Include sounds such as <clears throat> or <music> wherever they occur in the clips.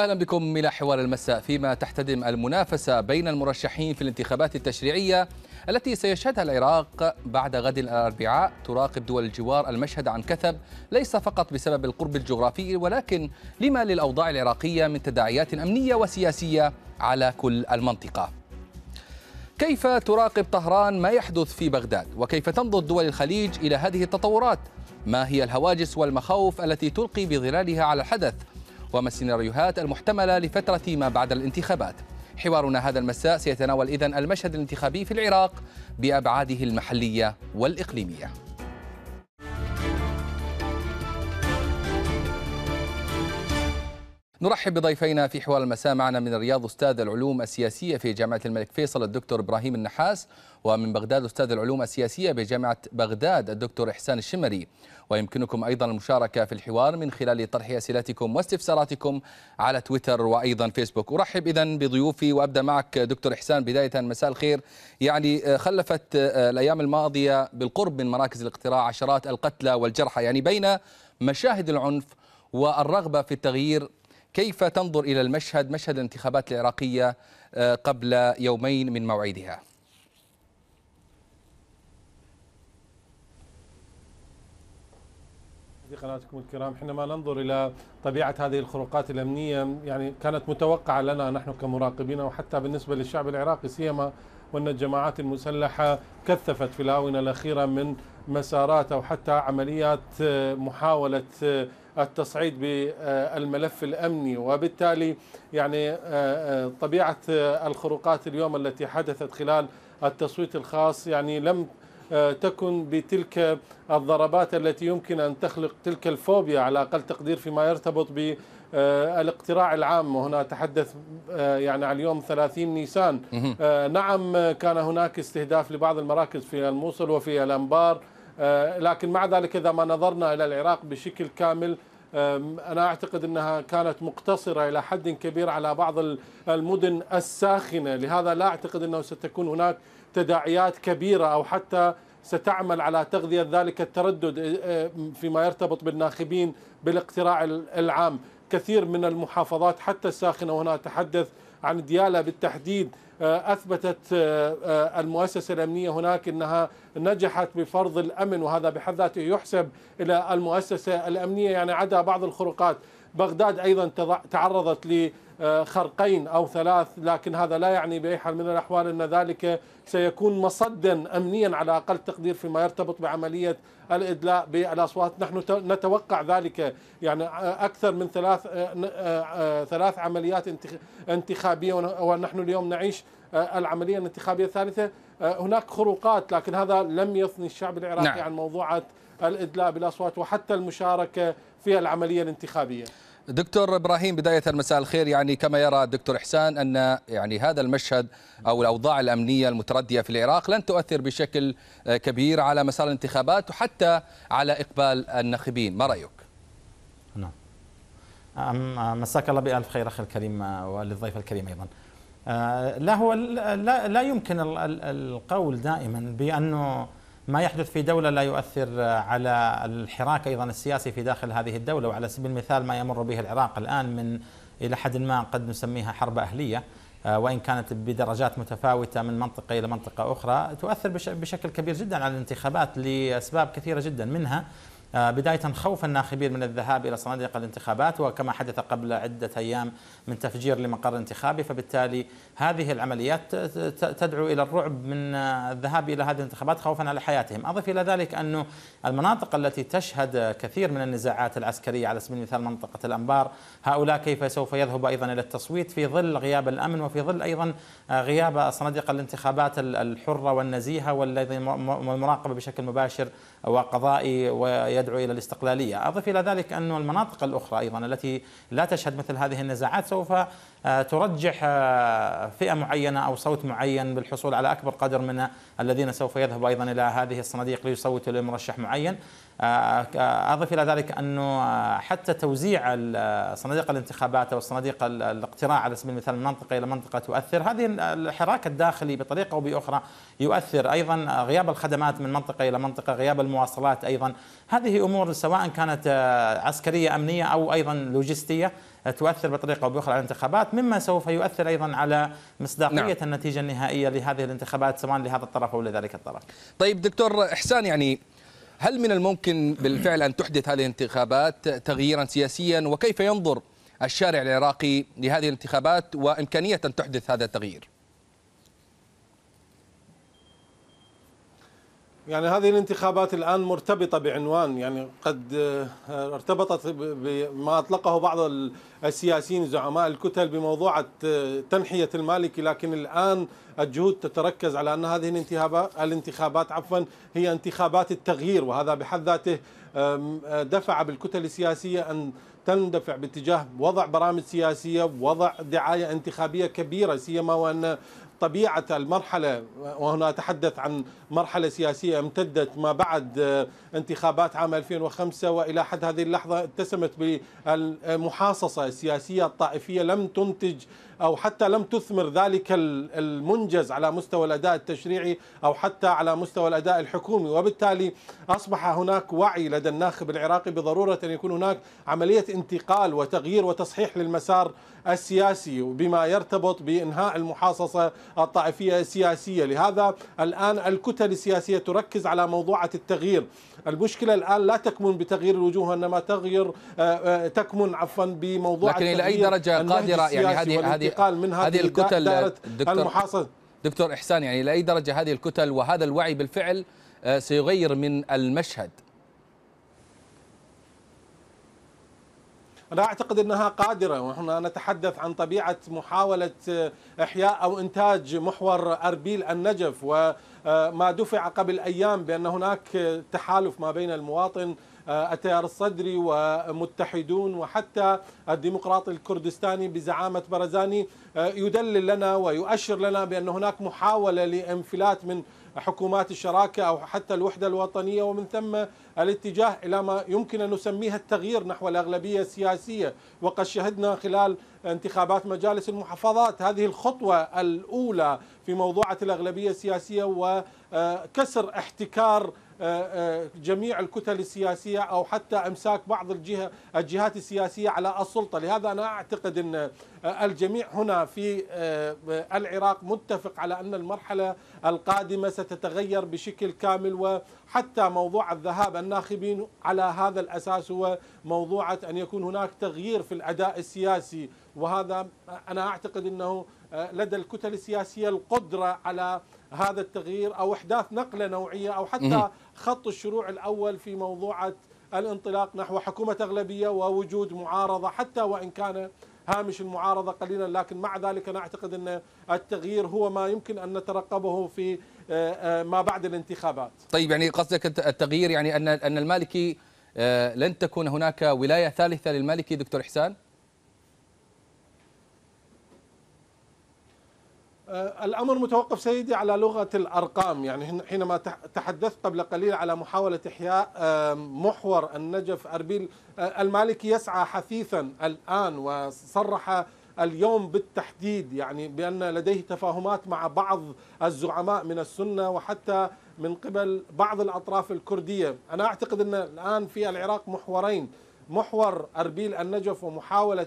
أهلا بكم إلى حوار المساء فيما تحتدم المنافسة بين المرشحين في الانتخابات التشريعية التي سيشهدها العراق بعد غد الأربعاء تراقب دول الجوار المشهد عن كثب ليس فقط بسبب القرب الجغرافي ولكن لما للأوضاع العراقية من تداعيات أمنية وسياسية على كل المنطقة كيف تراقب طهران ما يحدث في بغداد وكيف تنظر دول الخليج إلى هذه التطورات ما هي الهواجس والمخاوف التي تلقي بظلالها على الحدث وما السيناريوهات المحتملة لفترة ما بعد الانتخابات حوارنا هذا المساء سيتناول إذن المشهد الانتخابي في العراق بأبعاده المحلية والإقليمية نرحب بضيفينا في حوار المساء معنا من الرياض استاذ العلوم السياسيه في جامعه الملك فيصل الدكتور ابراهيم النحاس ومن بغداد استاذ العلوم السياسيه بجامعه بغداد الدكتور احسان الشمري ويمكنكم ايضا المشاركه في الحوار من خلال طرح اسئلتكم واستفساراتكم على تويتر وايضا فيسبوك ارحب اذا بضيوفي وابدا معك دكتور احسان بدايه مساء الخير يعني آه، خلفت آه، آه، الايام الماضيه بالقرب من مراكز الاقتراع عشرات القتلى والجرحى يعني بين مشاهد العنف والرغبه في التغيير كيف تنظر إلى المشهد مشهد الانتخابات العراقية آه، قبل يومين من موعدها قناتكم الكرام حينما ننظر الى طبيعه هذه الخروقات الامنيه يعني كانت متوقعه لنا نحن كمراقبين وحتى بالنسبه للشعب العراقي سيما وان الجماعات المسلحه كثفت في الاونه الاخيره من مسارات او حتى عمليات آه، محاوله آه، التصعيد بالملف الامني وبالتالي يعني آه، آه، طبيعه الخروقات اليوم التي حدثت خلال التصويت الخاص يعني لم آه، تكن بتلك الضربات التي يمكن ان تخلق تلك الفوبيا على اقل تقدير فيما يرتبط بالاقتراع العام وهنا أتحدث يعني على اليوم 30 نيسان نعم كان هناك استهداف لبعض المراكز في الموصل وفي الانبار لكن مع ذلك اذا ما نظرنا الى العراق بشكل كامل أنا أعتقد أنها كانت مقتصرة إلى حد كبير على بعض المدن الساخنة لهذا لا أعتقد أنه ستكون هناك تداعيات كبيرة أو حتى ستعمل على تغذية ذلك التردد فيما يرتبط بالناخبين بالاقتراع العام كثير من المحافظات حتى الساخنة وهنا أتحدث عن ديالا بالتحديد آه، اثبتت آه، آه، المؤسسه الامنيه هناك انها نجحت بفرض الامن وهذا بحد ذاته يحسب الى المؤسسه الامنيه يعني عدا بعض الخروقات بغداد ايضا تعرضت ل خرقين أو ثلاث لكن هذا لا يعني بأي حال من الأحوال أن ذلك سيكون مصدا أمنيا على أقل تقدير فيما يرتبط بعملية الإدلاء بالأصوات نحن نتوقع ذلك يعني أكثر من ثلاث آه، آه، آه، ثلاث عمليات انتخابية ونحن اليوم نعيش العملية الانتخابية الثالثة هناك خروقات لكن هذا لم يثني الشعب العراقي نعم. عن موضوعات الإدلاء بالأصوات وحتى المشاركة في العملية الانتخابية دكتور ابراهيم بدايه مساء الخير يعني كما يرى الدكتور احسان ان يعني هذا المشهد او الاوضاع الامنيه المترديه في العراق لن تؤثر بشكل كبير على مسار الانتخابات وحتى على اقبال الناخبين، ما رايك؟ نعم. مساك الله بالف خير اخي الكريم آه، وللضيف الكريم ايضا. آه، لا هو لا, لا يمكن القول دائما بانه ما يحدث في دولة لا يؤثر آه، على الحراك أيضا السياسي في داخل هذه الدولة وعلى سبيل المثال ما يمر به العراق الآن من إلى حد ما قد نسميها حرب أهلية آه، وإن كانت بدرجات متفاوتة من منطقة إلى منطقة أخرى تؤثر بشكل كبير جدا على الانتخابات لأسباب كثيرة جدا منها آه، بداية خوف الناخبين من الذهاب إلى صناديق الانتخابات وكما حدث قبل عدة أيام من تفجير لمقر انتخابي فبالتالي هذه العمليات تدعو إلى الرعب من آه، الذهاب إلى هذه الانتخابات خوفا على حياتهم أضف إلى ذلك أن المناطق التي تشهد كثير من النزاعات العسكرية على سبيل المثال منطقة الأنبار هؤلاء كيف سوف يذهب أيضا إلى التصويت في ظل غياب الأمن وفي ظل أيضا آه، غياب صناديق الانتخابات الحرة والنزيهة والذي مراقبة بشكل مباشر وقضائي ويدعو الى الاستقلاليه، اضف الى ذلك ان المناطق الاخرى ايضا التي لا تشهد مثل هذه النزاعات سوف آه، ترجح آه، فئه معينه او صوت معين بالحصول على اكبر قدر من الذين سوف يذهبوا ايضا الى هذه الصناديق ليصوتوا لمرشح معين، اضف الى ذلك انه حتى توزيع صناديق الانتخابات او صناديق الاقتراع على سبيل المثال من منطقه الى منطقه تؤثر هذه الحراك الداخلي بطريقه او باخرى يؤثر ايضا غياب الخدمات من منطقه الى منطقه غياب المواصلات ايضا هذه امور سواء كانت عسكريه امنيه او ايضا لوجستيه تؤثر بطريقه او باخرى على الانتخابات مما سوف يؤثر ايضا على مصداقيه نعم. النتيجه النهائيه لهذه الانتخابات سواء لهذا الطرف او لذلك الطرف. طيب دكتور احسان يعني هل من الممكن بالفعل أن تحدث هذه الانتخابات تغييرا سياسيا وكيف ينظر الشارع العراقي لهذه الانتخابات وإمكانية أن تحدث هذا التغيير يعني هذه الانتخابات الآن مرتبطة بعنوان يعني قد آه، ارتبطت بما أطلقه بعض السياسيين زعماء الكتل بموضوع تنحية المالكي لكن الآن الجهود تتركز على أن هذه الانتخابات عفوا هي انتخابات التغيير وهذا بحد ذاته آه، دفع بالكتل السياسية أن تندفع باتجاه وضع برامج سياسية ووضع دعاية انتخابية كبيرة سيما وأن طبيعة المرحلة وهنا أتحدث عن مرحلة سياسية امتدت ما بعد آه، انتخابات عام 2005 وإلى حد هذه اللحظة اتسمت بالمحاصصة السياسية الطائفية لم تنتج أو حتى لم تثمر ذلك المنجز على مستوى الأداء التشريعي أو حتى على مستوى الأداء الحكومي وبالتالي أصبح هناك وعي لدى الناخب العراقي بضرورة أن يكون هناك عملية انتقال وتغيير وتصحيح للمسار السياسي بما يرتبط بإنهاء المحاصصة الطائفية السياسية لهذا الآن الكتل السياسية تركز على موضوعة التغيير المشكلة الآن لا تكمن بتغيير الوجوه إنما تغيير آه، آه، تكمن عفوا بموضوع لكن إلى أي درجة قادرة يعني هذه هذه الانتقال من هذه, هذه الكتل دكتور المحاصر دكتور إحسان يعني لأي درجة هذه الكتل وهذا الوعي بالفعل آه، سيغير من المشهد أنا أعتقد أنها قادرة ونحن نتحدث عن طبيعة محاولة آه، إحياء أو إنتاج محور أربيل النجف وما آه، دفع قبل أيام بأن هناك تحالف ما بين المواطن التيار الصدري ومتحدون وحتى الديمقراطي الكردستاني بزعامة برزاني آه، يدلل لنا ويؤشر لنا بأن هناك محاولة لانفلات من حكومات الشراكة أو حتى الوحدة الوطنية ومن ثم الاتجاه إلى ما يمكن أن نسميها التغيير نحو الأغلبية السياسية وقد شهدنا خلال انتخابات مجالس المحافظات هذه الخطوة الأولى في موضوعة الأغلبية السياسية وكسر احتكار آه، آه، جميع الكتل السياسية أو حتى إمساك بعض الجهة الجهات السياسية على السلطة لهذا أنا أعتقد أن آه، الجميع هنا في العراق متفق على أن المرحلة القادمة ستتغير بشكل كامل وحتى موضوع الذهاب الناخبين على هذا الأساس هو موضوعة أن يكون هناك تغيير في الأداء السياسي وهذا أنا أعتقد أنه لدى الكتل السياسية القدرة على هذا التغيير أو إحداث نقلة نوعية أو حتى خط الشروع الأول في موضوعة الانطلاق نحو حكومة أغلبية ووجود معارضة حتى وإن كان هامش المعارضة قليلا لكن مع ذلك أنا أعتقد أن التغيير هو ما يمكن أن نترقبه في آه، آه، ما بعد الانتخابات طيب يعني قصدك التغيير يعني أن المالكي آه، لن تكون هناك ولاية ثالثة للمالكي دكتور احسان؟ آه، الأمر متوقف سيدي على لغة الأرقام يعني حينما تحدثت قبل قليل على محاولة إحياء محور النجف أربيل آه، المالكي يسعى حثيثا الآن وصرح اليوم بالتحديد يعني بأن لديه تفاهمات مع بعض الزعماء من السنة وحتى من قبل بعض الأطراف الكردية أنا أعتقد أن الآن في العراق محورين محور أربيل النجف ومحاولة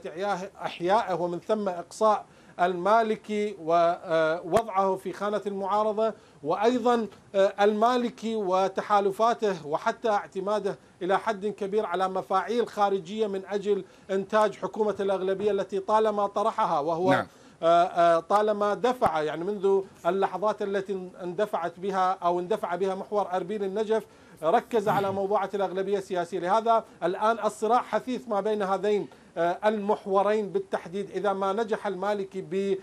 إحيائه ومن ثم إقصاء المالكي ووضعه آه، في خانة المعارضة وأيضا آه، المالكي وتحالفاته وحتى اعتماده إلى حد كبير على مفاعيل خارجية من أجل إنتاج حكومة الأغلبية التي طالما طرحها وهو نعم. آه، طالما دفع يعني منذ اللحظات التي اندفعت بها أو اندفع بها محور أربيل النجف ركز على موضوعة الأغلبية السياسية لهذا الآن الصراع حثيث ما بين هذين آه، المحورين بالتحديد إذا ما نجح المالكي بالحصول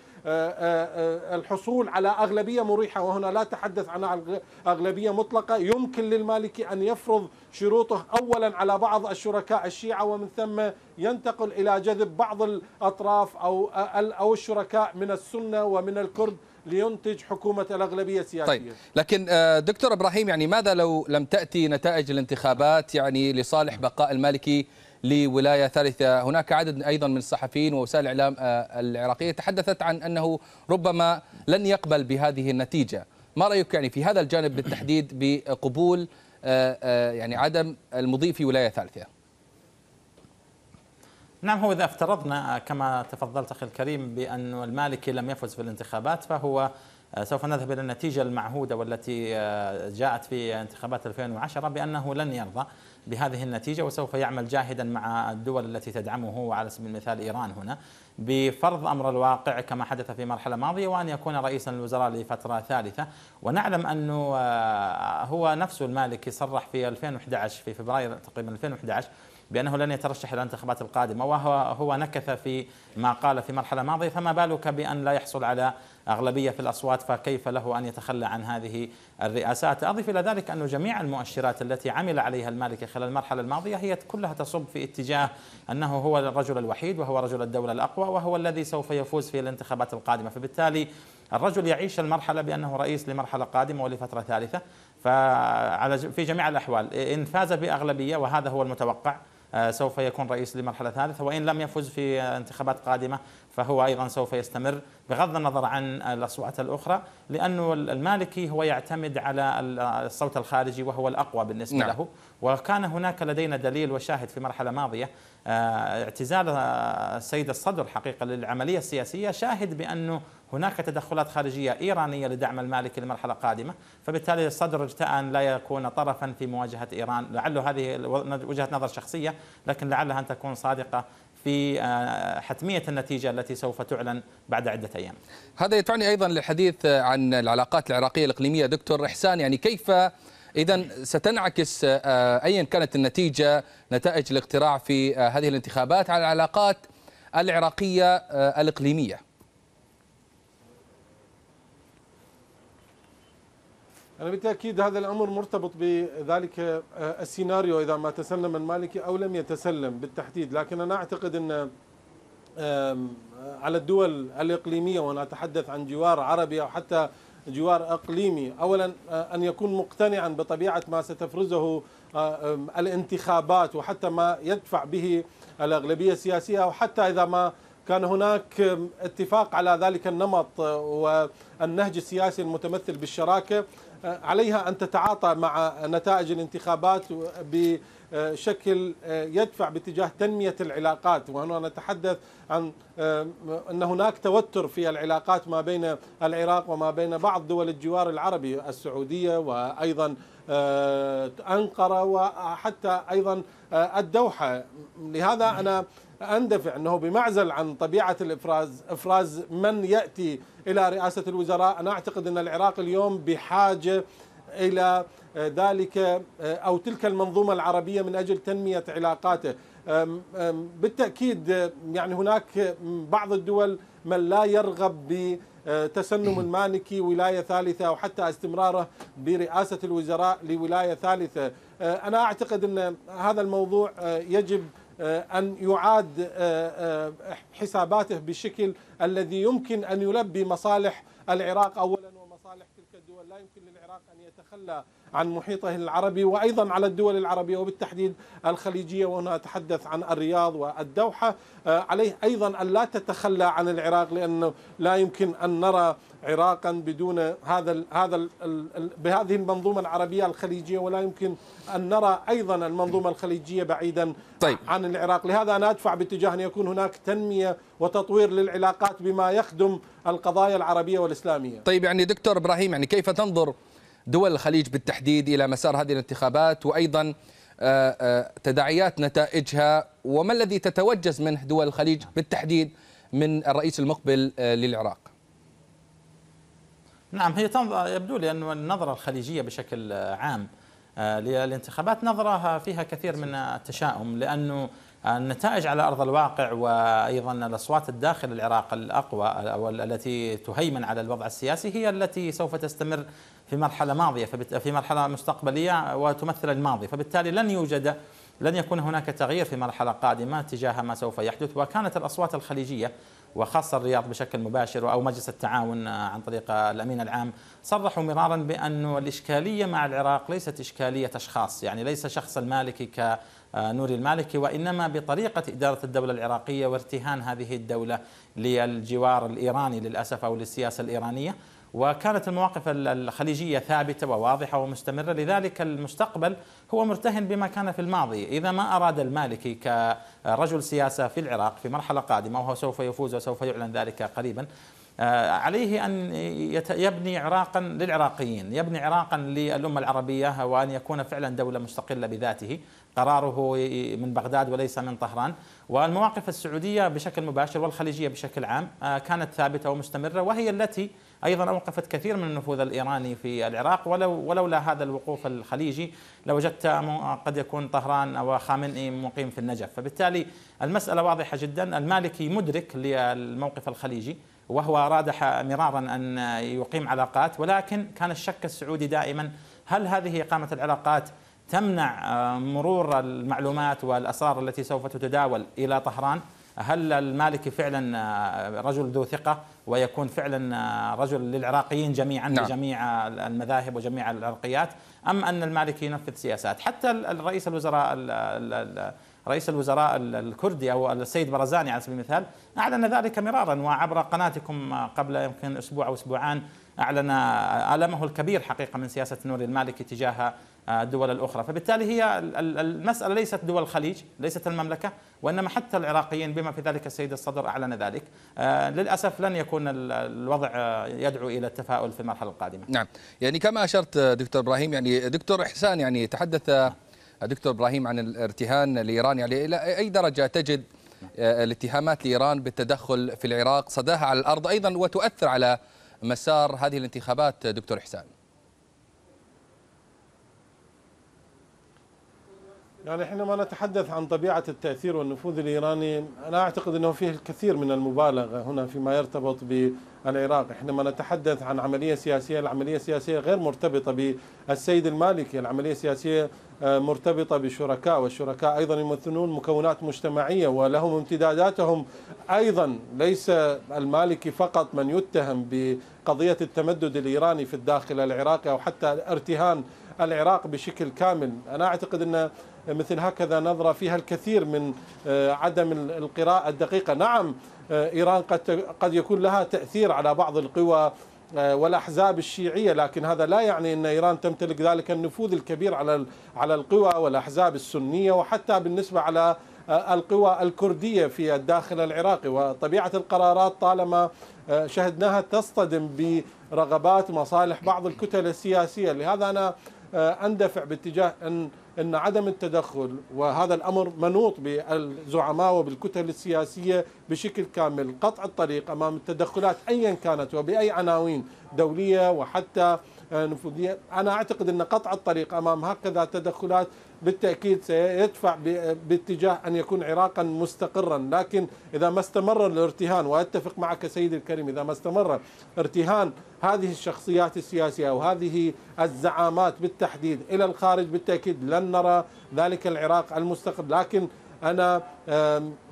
آه، آه، على أغلبية مريحة وهنا لا تحدث عن أغلبية مطلقة يمكن للمالكي أن يفرض شروطه أولا على بعض الشركاء الشيعة ومن ثم ينتقل إلى جذب بعض الأطراف أو أو الشركاء من السنة ومن الكرد لينتج حكومة الأغلبية طيب، السياسية طيب لكن دكتور إبراهيم يعني ماذا لو لم تأتي نتائج الانتخابات يعني لصالح بقاء المالكي لولايه ثالثه، هناك عدد ايضا من الصحفيين ووسائل الاعلام آه، العراقيه تحدثت عن انه ربما لن يقبل بهذه النتيجه، ما رايك يعني في هذا الجانب بالتحديد بقبول آه، آه، يعني عدم المضي في ولايه ثالثه؟ نعم هو إذا افترضنا كما تفضلت أخي الكريم بأن المالكي لم يفز في الانتخابات فهو آه، سوف نذهب إلى النتيجة المعهودة والتي آه، جاءت في انتخابات 2010 بأنه لن يرضى بهذه النتيجة وسوف يعمل جاهدا مع الدول التي تدعمه وعلى سبيل المثال إيران هنا بفرض أمر الواقع كما حدث في مرحلة ماضية وأن يكون رئيسا للوزراء لفترة ثالثة ونعلم أنه آه، هو نفسه المالكي صرح في 2011 في فبراير تقريبا 2011 بأنه لن يترشح إلى الانتخابات القادمة وهو هو نكث في ما قال في مرحلة ماضية فما بالك بأن لا يحصل على أغلبية في الأصوات فكيف له أن يتخلى عن هذه الرئاسات أضف إلى ذلك أن جميع المؤشرات التي عمل عليها المالكي خلال المرحلة الماضية هي كلها تصب في اتجاه أنه هو الرجل الوحيد وهو رجل الدولة الأقوى وهو الذي سوف يفوز في الانتخابات القادمة فبالتالي الرجل يعيش المرحلة بأنه رئيس لمرحلة قادمة ولفترة ثالثة فعلى في جميع الأحوال إن فاز بأغلبية وهذا هو المتوقع آه، سوف يكون رئيس لمرحلة ثالثة وإن لم يفز في آه، انتخابات قادمة فهو ايضا سوف يستمر بغض النظر عن الاصوات الاخرى لانه المالكي هو يعتمد على الصوت الخارجي وهو الاقوى بالنسبه نعم. له وكان هناك لدينا دليل وشاهد في مرحله ماضيه آه، اعتزال السيد آه، الصدر حقيقه للعمليه السياسيه شاهد بانه هناك تدخلات خارجية إيرانية لدعم المالكي لمرحلة قادمة فبالتالي الصدر اجتأى أن لا يكون طرفا في مواجهة إيران لعله هذه وجهة نظر شخصية لكن لعلها أن تكون صادقة في آه، حتمية النتيجة التي سوف تعلن بعد عدة أيام هذا يدفعني أيضا للحديث عن العلاقات العراقية الإقليمية دكتور إحسان يعني كيف إذا ستنعكس آه، أيا كانت النتيجة نتائج الاقتراع في آه، هذه الانتخابات على العلاقات العراقية الإقليمية أنا بالتأكيد هذا الأمر مرتبط بذلك آه، السيناريو إذا ما تسلم المالكي أو لم يتسلم بالتحديد لكن أنا أعتقد أن على الدول الإقليمية وأنا أتحدث عن جوار عربي أو حتى جوار اقليمي اولا آه، ان يكون مقتنعا بطبيعه ما ستفرزه آه، الانتخابات وحتى ما يدفع به الاغلبيه السياسيه او حتى اذا ما كان هناك اتفاق على ذلك النمط والنهج السياسي المتمثل بالشراكه عليها أن تتعاطى مع نتائج الانتخابات بشكل آه، يدفع باتجاه تنمية العلاقات وهنا نتحدث عن آه، أن هناك توتر في العلاقات ما بين العراق وما بين بعض دول الجوار العربي السعودية وأيضا آه، أنقرة وحتى أيضا الدوحة لهذا أنا أندفع أنه بمعزل عن طبيعة الإفراز إفراز من يأتي إلى رئاسة الوزراء أنا أعتقد أن العراق اليوم بحاجة إلى آه، ذلك آه، أو تلك المنظومة العربية من أجل تنمية علاقاته بالتأكيد آه، يعني هناك بعض الدول من لا يرغب ب تسنم <clears throat> المالكي ولاية ثالثة أو حتى استمراره برئاسة الوزراء لولاية ثالثة أنا أعتقد أن هذا الموضوع يجب آه، أن يعاد آه، آه، حساباته بشكل الذي يمكن أن يلبي مصالح العراق أولا ومصالح تلك الدول لا يمكن للعراق أن يتخلى عن محيطه العربي وأيضا على الدول العربية وبالتحديد الخليجية وهنا أتحدث عن الرياض والدوحة عليه أيضا أن لا تتخلى عن العراق لأنه لا يمكن أن نرى عراقا بدون هذا هذا بهذه المنظومه العربيه الخليجيه ولا يمكن ان نرى ايضا المنظومه الخليجيه بعيدا طيب. عن العراق، لهذا انا ادفع باتجاه ان يكون هناك تنميه وتطوير للعلاقات بما يخدم القضايا العربيه والاسلاميه. طيب يعني دكتور ابراهيم يعني كيف تنظر دول الخليج بالتحديد الى مسار هذه الانتخابات وايضا آه، آه، تداعيات نتائجها وما الذي تتوجز منه دول الخليج بالتحديد من الرئيس المقبل آه، للعراق؟ نعم هي تنظر يبدو لي أن النظرة الخليجية بشكل عام آه، للانتخابات نظرة فيها كثير من التشاؤم لأنه النتائج على أرض الواقع وأيضا الأصوات الداخل العراق الأقوى أو التي تهيمن على الوضع السياسي هي التي سوف تستمر في مرحلة ماضية في مرحلة مستقبلية وتمثل الماضي فبالتالي لن يوجد لن يكون هناك تغيير في مرحلة قادمة تجاه ما سوف يحدث وكانت الأصوات الخليجية وخاصه الرياض بشكل مباشر او مجلس التعاون آه، عن طريق آه، الامين العام صرحوا مرارا بأن الاشكاليه مع العراق ليست اشكاليه اشخاص يعني ليس شخص المالكي ك آه، نوري المالكي وإنما بطريقة إدارة الدولة العراقية وارتهان هذه الدولة للجوار الإيراني للأسف أو للسياسة الإيرانية وكانت المواقف الخليجيه ثابته وواضحه ومستمره لذلك المستقبل هو مرتهن بما كان في الماضي اذا ما اراد المالكي كرجل سياسه في العراق في مرحله قادمه وهو سوف يفوز وسوف يعلن ذلك قريبا آه، عليه ان يبني عراقا للعراقيين، يبني عراقا للامه العربيه وان يكون فعلا دوله مستقله بذاته، قراره من بغداد وليس من طهران والمواقف السعودية بشكل مباشر والخليجية بشكل عام آه، كانت ثابتة ومستمرة وهي التي أيضا أوقفت كثير من النفوذ الإيراني في العراق ولو ولولا هذا الوقوف الخليجي لوجدت قد يكون طهران أو خامنئي مقيم في النجف فبالتالي المسألة واضحة جدا المالكي مدرك للموقف الخليجي وهو أراد مرارا أن يقيم علاقات ولكن كان الشك السعودي دائما هل هذه إقامة العلاقات تمنع آه، مرور المعلومات والأسرار التي سوف تتداول إلى طهران هل المالكي فعلا آه، رجل ذو ثقة ويكون فعلا آه، رجل للعراقيين جميعا نعم. لجميع المذاهب وجميع العرقيات أم أن المالكي ينفذ سياسات حتى الرئيس الوزراء رئيس الوزراء الكردي او السيد برزاني على سبيل المثال اعلن ذلك مرارا وعبر قناتكم قبل يمكن اسبوع او اسبوعان اعلن المه الكبير حقيقه من سياسه نور المالكي تجاه آه، الدول الأخرى فبالتالي هي المسألة ليست دول الخليج ليست المملكة وإنما حتى العراقيين بما في ذلك السيد الصدر أعلن ذلك آه، للأسف لن يكون الوضع آه، يدعو إلى التفاؤل في المرحلة القادمة نعم يعني كما أشرت دكتور إبراهيم يعني دكتور إحسان يعني تحدث دكتور إبراهيم عن الارتهان لايران يعني إلى أي درجة تجد الاتهامات لإيران بالتدخل في العراق صداها على الأرض أيضا وتؤثر على مسار هذه الانتخابات دكتور إحسان يعني حينما نتحدث عن طبيعة التأثير والنفوذ الإيراني أنا أعتقد أنه فيه الكثير من المبالغة هنا فيما يرتبط بالعراق حينما نتحدث عن عملية سياسية العملية السياسية غير مرتبطة بالسيد المالكي العملية السياسية آه، مرتبطة بشركاء والشركاء أيضا يمثلون مكونات مجتمعية ولهم امتداداتهم أيضا ليس المالكي فقط من يتهم بقضية التمدد الإيراني في الداخل العراقي أو حتى ارتهان العراق بشكل كامل أنا أعتقد أنه مثل هكذا نظرة فيها الكثير من آه، عدم القراءة الدقيقة نعم آه، إيران قد, قد يكون لها تأثير على بعض القوى آه، والاحزاب الشيعيه لكن هذا لا يعني ان ايران تمتلك ذلك النفوذ الكبير على على القوى والاحزاب السنيه وحتى بالنسبه على القوى الكرديه في الداخل العراقي وطبيعه القرارات طالما شهدناها تصطدم برغبات مصالح بعض الكتل السياسيه لهذا انا آه، أندفع باتجاه أن أن عدم التدخل وهذا الأمر منوط بالزعماء وبالكتل السياسية بشكل كامل قطع الطريق أمام التدخلات أيا كانت وبأي عناوين دولية وحتى آه، نفوذية أنا أعتقد أن قطع الطريق أمام هكذا تدخلات بالتأكيد سيدفع باتجاه أن يكون عراقا مستقرا لكن إذا ما استمر الارتهان وأتفق معك سيد الكريم إذا ما استمر ارتهان هذه الشخصيات السياسية وهذه الزعامات بالتحديد إلى الخارج بالتأكيد لن نرى ذلك العراق المستقر لكن أنا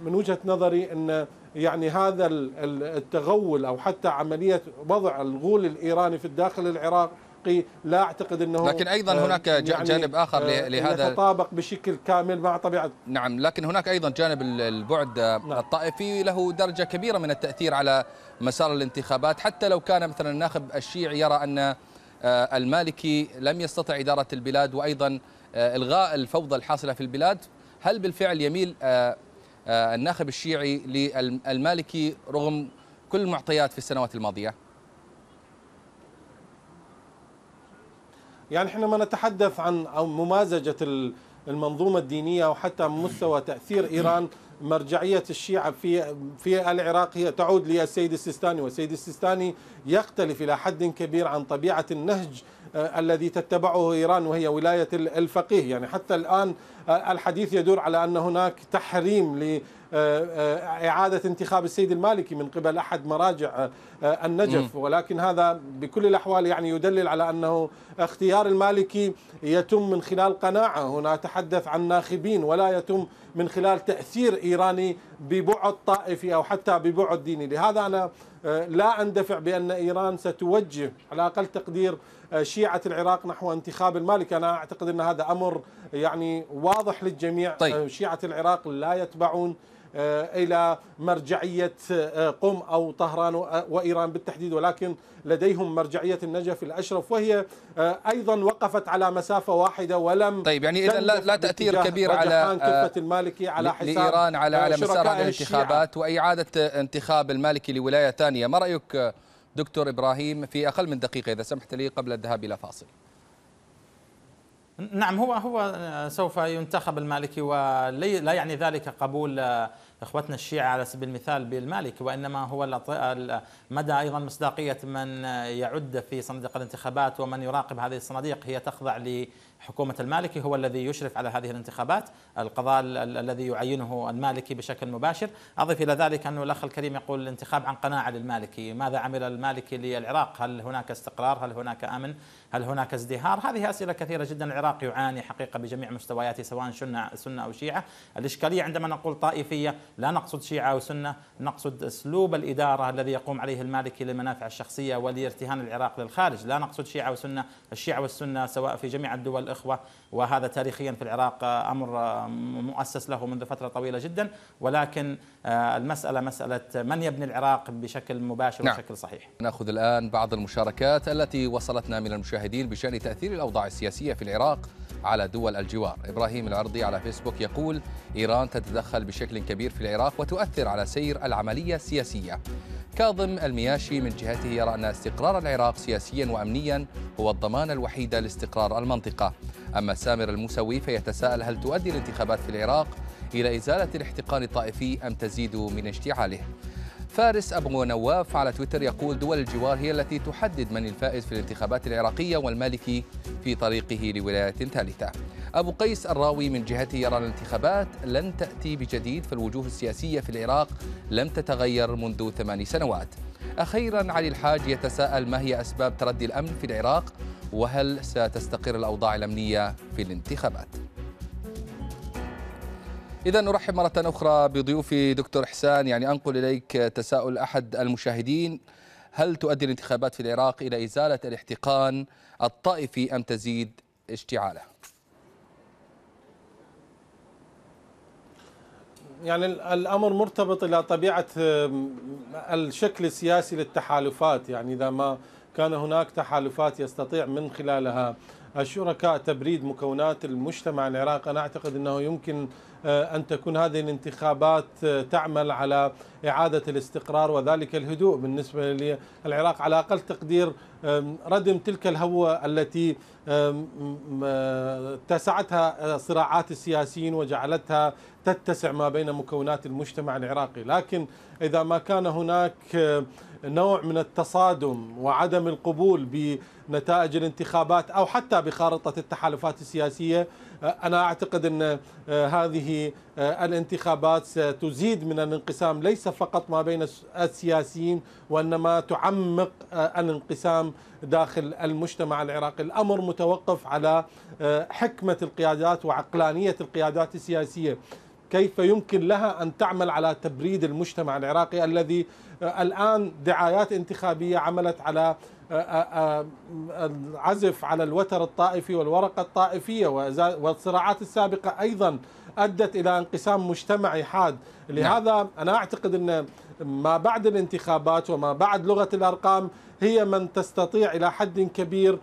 من وجهة نظري أن يعني هذا التغول أو حتى عملية وضع الغول الإيراني في الداخل العراق حقي لا اعتقد انه لكن ايضا آه، هناك يعني جانب اخر آه، لهذا يتطابق بشكل كامل مع طبيعه نعم لكن هناك ايضا جانب البعد نعم. الطائفي له درجه كبيره من التاثير على مسار الانتخابات حتى لو كان مثلا الناخب الشيعي يرى ان آه، المالكي لم يستطع اداره البلاد وايضا الغاء الفوضى الحاصله في البلاد هل بالفعل يميل الناخب الشيعي للمالكي رغم كل المعطيات في السنوات الماضيه يعني احنا ما نتحدث عن أو ممازجة المنظومة الدينية أو حتى مستوى تأثير إيران مرجعية الشيعة في في العراق هي تعود للسيد السيستاني والسيد السيستاني يختلف إلى حد كبير عن طبيعة النهج آه، الذي تتبعه إيران وهي ولاية الفقيه يعني حتى الآن آه، الحديث يدور على أن هناك تحريم ل آه، إعادة انتخاب السيد المالكي من قبل أحد مراجع النجف ولكن هذا بكل الأحوال يعني يدلل على أنه اختيار المالكي يتم من خلال قناعة هنا أتحدث عن ناخبين ولا يتم من خلال تأثير إيراني ببعد طائفي أو حتى ببعد ديني لهذا أنا آه، لا أندفع بأن إيران ستوجه على أقل تقدير آه، شيعة العراق نحو انتخاب المالك أنا أعتقد أن هذا أمر يعني واضح للجميع طيب. آه، شيعة العراق لا يتبعون آه، إلى مرجعية آه، قم أو طهران آه، وإيران بالتحديد ولكن لديهم مرجعية النجف الأشرف وهي أيضا وقفت على مسافة واحده ولم طيب يعني اذا لا, لا تاثير كبير على كفه المالكي على حساب لايران على على مسار هذه الانتخابات واعاده انتخاب المالكي لولايه ثانيه ما رايك دكتور ابراهيم في اقل من دقيقه اذا سمحت لي قبل الذهاب الى فاصل نعم هو هو سوف ينتخب المالكي ولا يعني ذلك قبول آه، اخوتنا الشيعه على سبيل المثال بالمالكي وانما هو مدى ايضا مصداقيه من يعد في صناديق الانتخابات ومن يراقب هذه الصناديق هي تخضع ل حكومة المالكي هو الذي يشرف على هذه الانتخابات القضاء الذي يعينه المالكي بشكل مباشر أضف إلى ذلك أن الأخ الكريم يقول الانتخاب عن قناعة للمالكي ماذا عمل المالكي للعراق هل هناك استقرار هل هناك أمن هل هناك ازدهار هذه أسئلة كثيرة جدا العراق يعاني حقيقة بجميع مستوياته سواء سنة أو شيعة الإشكالية عندما نقول طائفية لا نقصد شيعة أو سنة نقصد أسلوب الإدارة الذي يقوم عليه المالكي للمنافع الشخصية ولارتهان العراق للخارج لا نقصد شيعة وسنة الشيعة والسنة سواء في جميع الدول الإخوة وهذا تاريخيا في العراق أمر مؤسس له منذ فترة طويلة جدا ولكن آه، المسألة مسألة من يبني العراق بشكل مباشر نعم. وبشكل صحيح نأخذ الآن بعض المشاركات التي وصلتنا من المشاهدين بشأن تأثير الأوضاع السياسية في العراق على دول الجوار إبراهيم العرضي على فيسبوك يقول إيران تتدخل بشكل كبير في العراق وتؤثر على سير العملية السياسية كاظم المياشي من جهته يرى أن استقرار العراق سياسيا وأمنيا هو الضمان الوحيد لاستقرار المنطقة أما سامر الموسوي فيتساءل هل تؤدي الانتخابات في العراق إلى إزالة الاحتقان الطائفي أم تزيد من اشتعاله فارس أبو نواف على تويتر يقول دول الجوار هي التي تحدد من الفائز في الانتخابات العراقية والمالكي في طريقه لولاية ثالثة أبو قيس الراوي من جهته يرى الانتخابات لن تأتي بجديد فالوجوه السياسية في العراق لم تتغير منذ ثمان سنوات أخيرا علي الحاج يتساءل ما هي أسباب تردي الأمن في العراق وهل ستستقر الأوضاع الأمنية في الانتخابات إذا نرحب مرة أخرى بضيوفي دكتور إحسان يعني أنقل إليك تساؤل أحد المشاهدين هل تؤدي الانتخابات في العراق إلى إزالة الاحتقان الطائفي أم تزيد اشتعاله؟ يعني الامر مرتبط الى طبيعه الشكل السياسي للتحالفات يعني اذا ما كان هناك تحالفات يستطيع من خلالها الشركاء تبريد مكونات المجتمع العراقي أنا أعتقد أنه يمكن آه، أن تكون هذه الانتخابات آه، تعمل على إعادة الاستقرار وذلك الهدوء بالنسبة للعراق على أقل تقدير ردم تلك الهوة التي آه، اتسعتها صراعات السياسيين وجعلتها تتسع ما بين مكونات المجتمع العراقي لكن إذا ما كان هناك نوع من التصادم وعدم القبول بنتائج الانتخابات او حتى بخارطه التحالفات السياسيه آه، انا اعتقد ان آه، هذه آه، الانتخابات ستزيد من الانقسام ليس فقط ما بين السياسيين وانما تعمق الانقسام داخل المجتمع العراقي، الامر متوقف على حكمه القيادات وعقلانيه القيادات السياسيه. كيف يمكن لها ان تعمل على تبريد المجتمع العراقي الذي آه، الآن دعايات انتخابية عملت على آه، آه، العزف على الوتر الطائفي والورقة الطائفية والصراعات السابقة أيضا أدت إلى انقسام مجتمعي حاد نعم. لهذا أنا أعتقد أن ما بعد الانتخابات وما بعد لغة الأرقام هي من تستطيع إلى حد كبير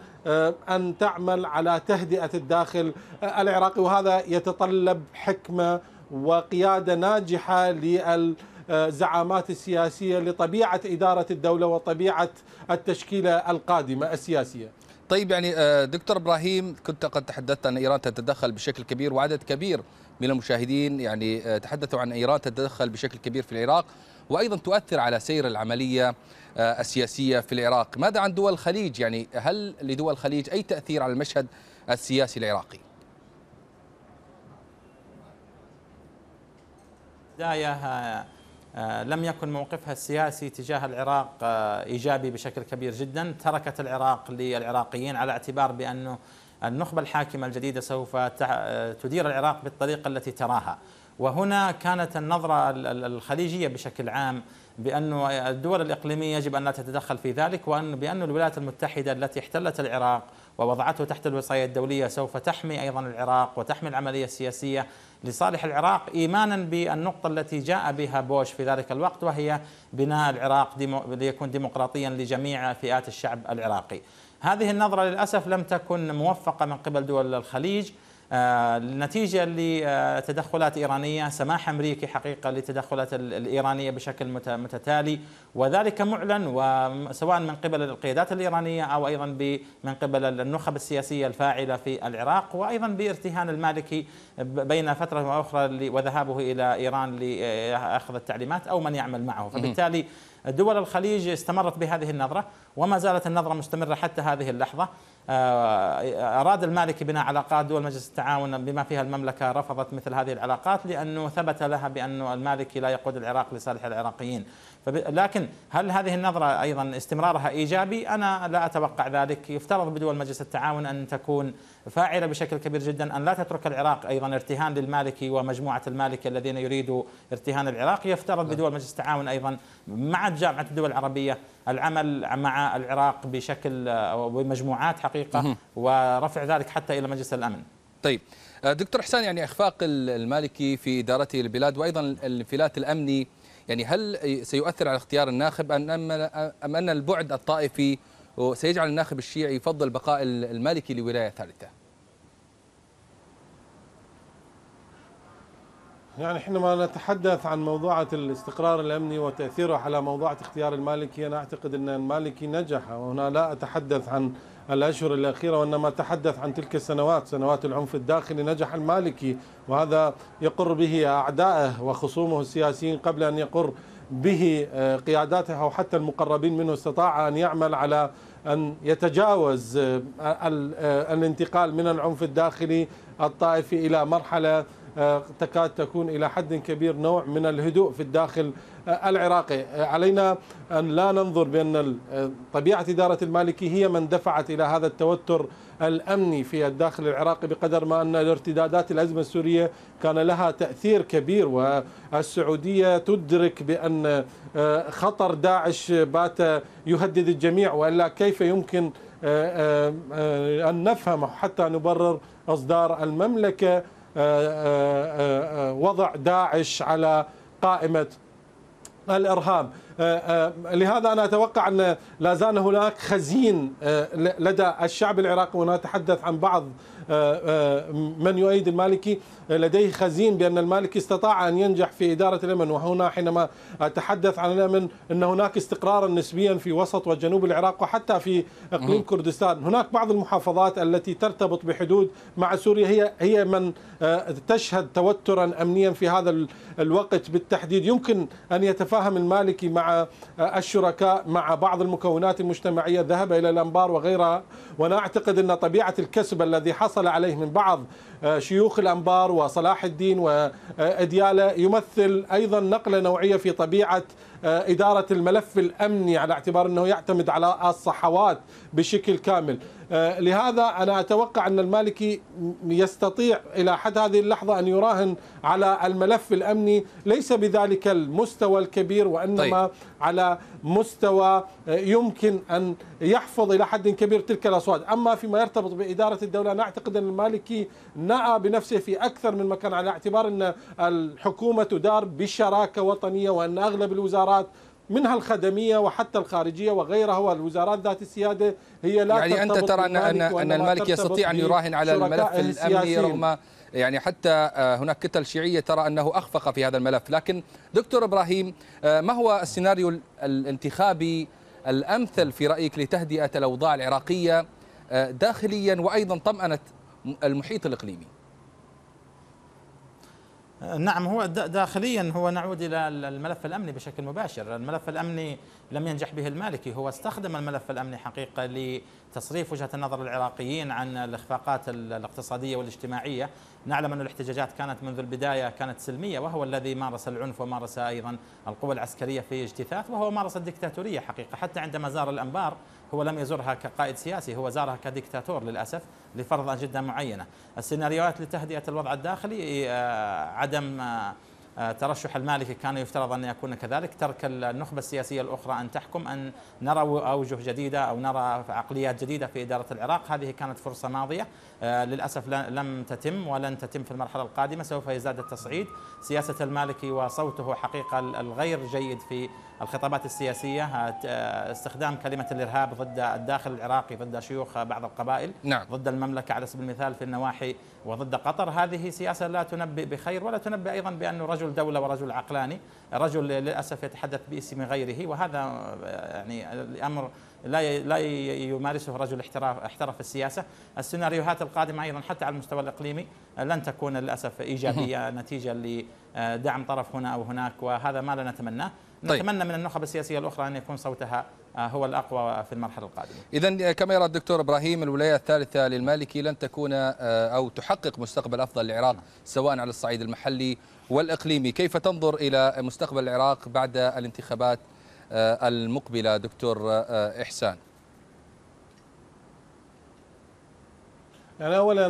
أن تعمل على تهدئة الداخل العراقي وهذا يتطلب حكمة وقيادة ناجحة لل الزعامات آه، السياسية لطبيعة إدارة الدولة وطبيعة التشكيلة القادمة السياسية طيب يعني آه، دكتور ابراهيم كنت قد تحدثت أن ايران تتدخل بشكل كبير وعدد كبير من المشاهدين يعني آه، تحدثوا عن ايران تتدخل بشكل كبير في العراق وايضا تؤثر على سير العمليه السياسيه في العراق، ماذا عن دول الخليج؟ يعني هل لدول الخليج اي تاثير على المشهد السياسي العراقي؟ بدايه آه، لم يكن موقفها السياسي تجاه العراق آه، إيجابي بشكل كبير جدا تركت العراق للعراقيين على اعتبار بأنه النخبة الحاكمة الجديدة سوف آه، تدير العراق بالطريقة التي تراها وهنا كانت النظرة الخليجية بشكل عام بأن الدول الإقليمية يجب أن لا تتدخل في ذلك وأن بأن الولايات المتحدة التي احتلت العراق ووضعته تحت الوصاية الدولية سوف تحمي أيضا العراق وتحمي العملية السياسية لصالح العراق إيمانا بالنقطة التي جاء بها بوش في ذلك الوقت وهي بناء العراق ديمو ليكون ديمقراطيا لجميع فئات الشعب العراقي هذه النظرة للأسف لم تكن موفقة من قبل دول الخليج آه، نتيجة لتدخلات إيرانية سماح أمريكي حقيقة لتدخلات الإيرانية بشكل متتالي وذلك معلن وسواء من قبل القيادات الإيرانية أو أيضا من قبل النخب السياسية الفاعلة في العراق وأيضا بارتهان المالكي بين فترة وأخرى وذهابه إلى إيران لأخذ التعليمات أو من يعمل معه فبالتالي دول الخليج استمرت بهذه النظرة وما زالت النظرة مستمرة حتى هذه اللحظة آه، أراد المالكي بناء علاقات دول مجلس التعاون بما فيها المملكة رفضت مثل هذه العلاقات لأنه ثبت لها بأن المالكي لا يقود العراق لصالح العراقيين لكن هل هذه النظرة أيضا استمرارها إيجابي أنا لا أتوقع ذلك يفترض بدول مجلس التعاون أن تكون فاعلة بشكل كبير جدا أن لا تترك العراق أيضا ارتهان للمالكي ومجموعة المالكي الذين يريدوا ارتهان العراق يفترض نعم. بدول مجلس التعاون أيضا مع جامعة الدول العربية العمل مع العراق بشكل ومجموعات حقيقة ورفع ذلك حتى إلى مجلس الأمن طيب آه، دكتور حسان يعني إخفاق المالكي في إدارته البلاد وأيضا الانفلات الأمني يعني هل سيؤثر على اختيار الناخب أم أن البعد الطائفي سيجعل الناخب الشيعي يفضل بقاء المالكي لولاية ثالثة يعني حينما نتحدث عن موضوعة الاستقرار الأمني وتأثيره على موضوعة اختيار المالكي أنا أعتقد أن المالكي نجح وهنا لا أتحدث عن الأشهر الأخيرة وإنما تحدث عن تلك السنوات سنوات العنف الداخلي نجح المالكي وهذا يقر به أعدائه وخصومه السياسيين قبل أن يقر به آه، قياداته أو حتى المقربين منه استطاع أن يعمل على أن يتجاوز آه، آه، الانتقال من العنف الداخلي الطائفي إلى مرحلة آه، تكاد تكون إلى حد كبير نوع من الهدوء في الداخل آه، العراقي آه، علينا أن لا ننظر بأن طبيعة إدارة المالكي هي من دفعت إلى هذا التوتر الأمني في الداخل العراقي بقدر ما أن الارتدادات الأزمة السورية كان لها تأثير كبير والسعودية تدرك بأن خطر داعش بات يهدد الجميع وإلا كيف يمكن أن نفهم حتى نبرر إصدار المملكة آه، آه، آه، وضع داعش على قائمه الارهاب لهذا انا اتوقع ان لا زال هناك خزين لدى الشعب العراقي ونتحدث عن بعض آه، آه، من يؤيد المالكي آه، لديه خزين بأن المالكي استطاع أن ينجح في إدارة اليمن وهنا حينما أتحدث عن اليمن أن هناك استقرارا نسبيا في وسط وجنوب العراق وحتى في إقليم كردستان هناك بعض المحافظات التي ترتبط بحدود مع سوريا هي هي من تشهد توترا أمنيا في هذا الوقت بالتحديد يمكن أن يتفاهم المالكي مع الشركاء مع بعض المكونات المجتمعية ذهب إلى الأنبار وغيرها وأنا أعتقد أن طبيعة الكسب الذي حصل حصل عليه من بعض آه، شيوخ الأنبار وصلاح الدين وأديالة يمثل أيضا نقلة نوعية في طبيعة آه، إدارة الملف الأمني على اعتبار أنه يعتمد على الصحوات بشكل كامل آه، لهذا أنا أتوقع أن المالكي يستطيع إلى حد هذه اللحظة أن يراهن على الملف الأمني ليس بذلك المستوى الكبير وإنما طيب. على مستوى آه، يمكن أن يحفظ إلى حد كبير تلك الأصوات أما فيما يرتبط بإدارة الدولة أنا أعتقد أن المالكي نأى بنفسه في أكثر من مكان على اعتبار أن الحكومة تدار بشراكة وطنية وأن أغلب الوزارات الوزارات منها الخدمية وحتى الخارجية وغيرها والوزارات ذات السيادة هي لا يعني أنت ترى أن, أن, أن المالك يستطيع أن يراهن على الملف الأمني رغم يعني حتى آه، هناك كتل شيعية ترى أنه أخفق في هذا الملف لكن دكتور إبراهيم آه، ما هو السيناريو الانتخابي الأمثل في رأيك لتهدئة الأوضاع العراقية آه، داخليا وأيضا طمأنة المحيط الإقليمي نعم هو داخليا هو نعود الى الملف الامني بشكل مباشر، الملف الامني لم ينجح به المالكي، هو استخدم الملف الامني حقيقه لتصريف وجهه النظر العراقيين عن الاخفاقات الاقتصاديه والاجتماعيه، نعلم ان الاحتجاجات كانت منذ البدايه كانت سلميه وهو الذي مارس العنف ومارس ايضا القوى العسكريه في اجتثاث وهو مارس الدكتاتوريه حقيقه، حتى عندما زار الانبار هو لم يزرها كقائد سياسي هو زارها كديكتاتور للأسف لفرض أجندة معينة السيناريوهات لتهدئة الوضع الداخلي آه، عدم آه، آه، ترشح المالكي كان يفترض أن يكون كذلك ترك النخبة السياسية الأخرى أن تحكم أن نرى أوجه جديدة أو نرى عقليات جديدة في إدارة العراق هذه كانت فرصة ماضية للأسف لم تتم ولن تتم في المرحلة القادمة سوف يزداد التصعيد سياسة المالكي وصوته حقيقة الغير جيد في الخطابات السياسية آه، آه، استخدام كلمة الإرهاب ضد الداخل العراقي ضد شيوخ آه، بعض القبائل نعم. ضد المملكة على سبيل المثال في النواحي وضد قطر هذه سياسة لا تنبئ بخير ولا تنبئ أيضا بأنه رجل دولة ورجل عقلاني رجل للأسف يتحدث باسم غيره وهذا يعني الأمر لا لا يمارسه رجل احتراف احترف السياسه، السيناريوهات القادمه ايضا حتى على المستوى الاقليمي لن تكون للاسف ايجابيه نتيجه لدعم طرف هنا او هناك وهذا ما لا نتمناه، طيب. نتمنى من النخب السياسية الأخرى أن يكون صوتها آه، هو الأقوى في المرحلة القادمة إذا آه، كما يرى الدكتور إبراهيم الولاية الثالثة للمالكي لن تكون آه، أو تحقق مستقبل أفضل للعراق سواء على الصعيد المحلي والإقليمي كيف تنظر إلى مستقبل العراق بعد الانتخابات المقبلة دكتور إحسان يعني اولا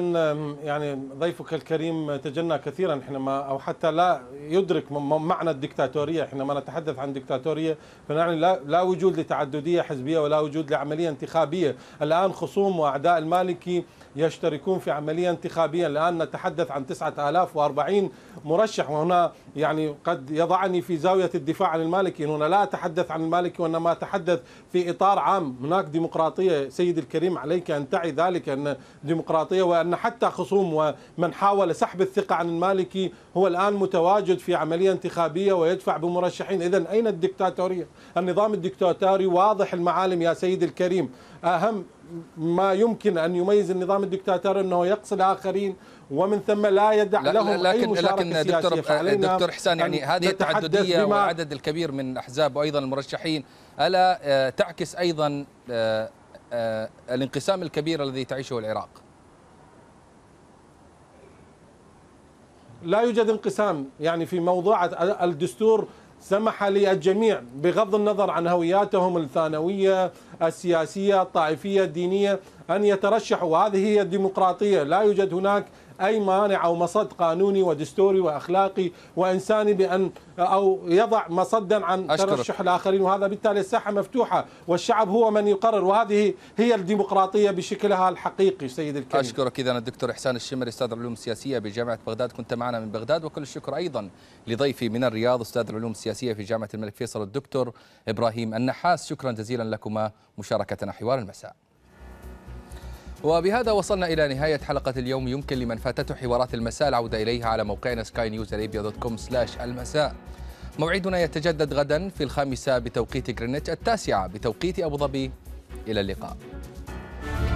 يعني ضيفك الكريم تجنى كثيرا احنا ما او حتى لا يدرك معنى الدكتاتوريه احنا ما نتحدث عن دكتاتوريه فنعني لا, لا وجود لتعدديه حزبيه ولا وجود لعمليه انتخابيه الان خصوم واعداء المالكي يشتركون في عملية انتخابية الآن نتحدث عن 9040 مرشح وهنا يعني قد يضعني في زاوية الدفاع عن المالكي هنا لا أتحدث عن المالكي وإنما أتحدث في إطار عام هناك ديمقراطية سيد الكريم عليك أن تعي ذلك أن ديمقراطية وأن حتى خصوم ومن حاول سحب الثقة عن المالكي هو الآن متواجد في عملية انتخابية ويدفع بمرشحين إذا أين الدكتاتورية النظام الدكتاتوري واضح المعالم يا سيد الكريم أهم ما يمكن أن يميز النظام الدكتاتوري أنه يقصد الآخرين ومن ثم لا يدع لا لهم لكن أي مشاركة لكن دكتور, دكتور حسان يعني هذه التعددية والعدد الكبير من الأحزاب وأيضا المرشحين ألا آه، تعكس أيضا آه، آه، الانقسام الكبير الذي تعيشه العراق لا يوجد انقسام يعني في موضوع الدستور سمح للجميع بغض النظر عن هوياتهم الثانوية السياسية الطائفية الدينية أن يترشحوا وهذه هي الديمقراطية لا يوجد هناك اي مانع او مصد قانوني ودستوري واخلاقي وانساني بان او يضع مصدا عن أشكرك. ترشح الاخرين وهذا بالتالي الساحه مفتوحه والشعب هو من يقرر وهذه هي الديمقراطيه بشكلها الحقيقي سيد الكريم اشكرك اذا الدكتور احسان الشمري استاذ العلوم السياسيه بجامعه بغداد كنت معنا من بغداد وكل الشكر ايضا لضيفي من الرياض استاذ العلوم السياسيه في جامعه الملك فيصل الدكتور ابراهيم النحاس شكرا جزيلا لكما مشاركتنا حوار المساء وبهذا وصلنا إلى نهاية حلقة اليوم يمكن لمن فاتته حوارات المساء العودة إليها على موقعنا سكاي نيوز دوت كوم سلاش المساء موعدنا يتجدد غدا في الخامسة بتوقيت غرينتش التاسعة بتوقيت أبو ظبي إلى اللقاء